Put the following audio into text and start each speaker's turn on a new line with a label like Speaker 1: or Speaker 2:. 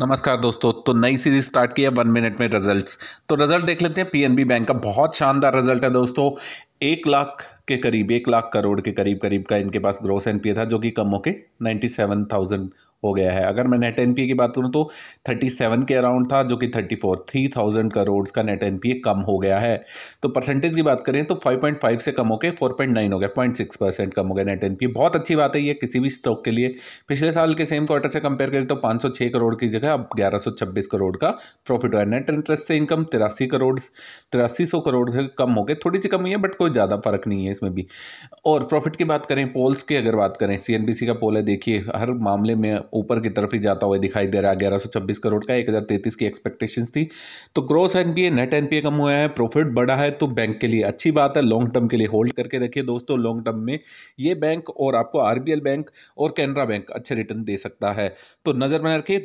Speaker 1: नमस्कार दोस्तों तो नई सीरीज स्टार्ट की है वन मिनट में रिजल्ट्स तो रिजल्ट देख लेते हैं पीएनबी बैंक का बहुत शानदार रिजल्ट है दोस्तों एक लाख के करीब एक लाख करोड़ के करीब करीब का इनके पास ग्रोस एनपीए था जो कि कम होके नाइन्टी सेवन थाउजेंड हो गया है अगर मैं नेट एनपीए की बात करूँ तो थर्टी सेवन के अराउंड था जो कि thirty four three thousand crore का नेट एनपीए कम हो गया है तो परसेंटेज की बात करें तो फाइव पॉइंट फाइव से कम होकर फोर पॉइंट नाइन हो गया पॉइंट सिक्स परसेंट कम हो गया नेट एनपीए बहुत अच्छी बात है ये किसी भी स्टॉक के लिए पिछले साल के सेम क्वार्टर से कंपेयर करें तो पाँच सौ छः करोड़ की जगह अब ग्यारह सौ छब्बीस करोड़ का प्रॉफिट हुआ नेट इंटरेस्ट से इनकम तिरासी करोड़ तिरासी सौ करोड़ से कम हो गए थोड़ी सी कमी है बट कोई ज़्यादा फर्क नहीं है इसमें भी और प्रॉफिट की बात करें पोल्स की अगर बात करें सी का पोल है देखिए हर मामले में ऊपर की तरफ ही जाता हुआ दिखाई दे रहा है ग्यारह सौ छब्बीस करोड़ का एक हज़ार की एक्सपेक्टेशन थी तो ग्रोस एनपीए नेट एनपीए कम हुआ है प्रॉफिट बढ़ा है तो बैंक के लिए अच्छी बात है लॉन्ग टर्म के लिए होल्ड करके रखिए दोस्तों लॉन्ग टर्म में ये बैंक और आपको आरबीएल बैंक और कैनरा बैंक अच्छे रिटर्न दे सकता है तो नज़र बना रखिए